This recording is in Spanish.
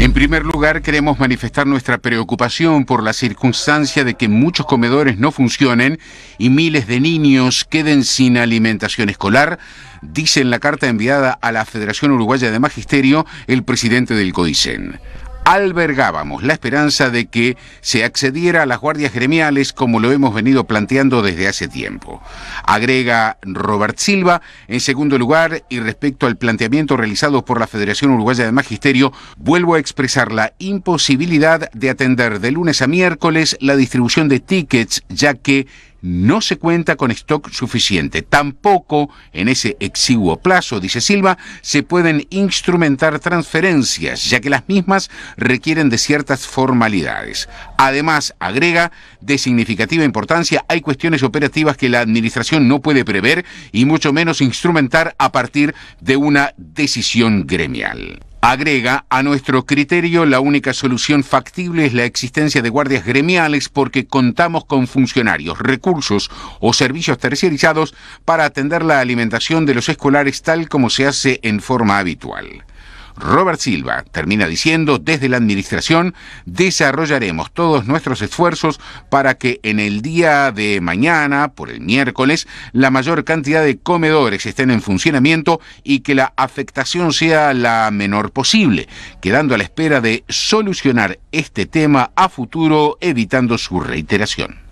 En primer lugar, queremos manifestar nuestra preocupación por la circunstancia de que muchos comedores no funcionen y miles de niños queden sin alimentación escolar, dice en la carta enviada a la Federación Uruguaya de Magisterio el presidente del COICEN albergábamos la esperanza de que se accediera a las guardias gremiales como lo hemos venido planteando desde hace tiempo. Agrega Robert Silva, en segundo lugar, y respecto al planteamiento realizado por la Federación Uruguaya de Magisterio, vuelvo a expresar la imposibilidad de atender de lunes a miércoles la distribución de tickets, ya que no se cuenta con stock suficiente. Tampoco en ese exiguo plazo, dice Silva, se pueden instrumentar transferencias, ya que las mismas requieren de ciertas formalidades. Además, agrega, de significativa importancia, hay cuestiones operativas que la Administración no puede prever y mucho menos instrumentar a partir de una decisión gremial. Agrega, a nuestro criterio la única solución factible es la existencia de guardias gremiales porque contamos con funcionarios, recursos o servicios terciarizados para atender la alimentación de los escolares tal como se hace en forma habitual. Robert Silva termina diciendo, desde la Administración desarrollaremos todos nuestros esfuerzos para que en el día de mañana, por el miércoles, la mayor cantidad de comedores estén en funcionamiento y que la afectación sea la menor posible, quedando a la espera de solucionar este tema a futuro evitando su reiteración.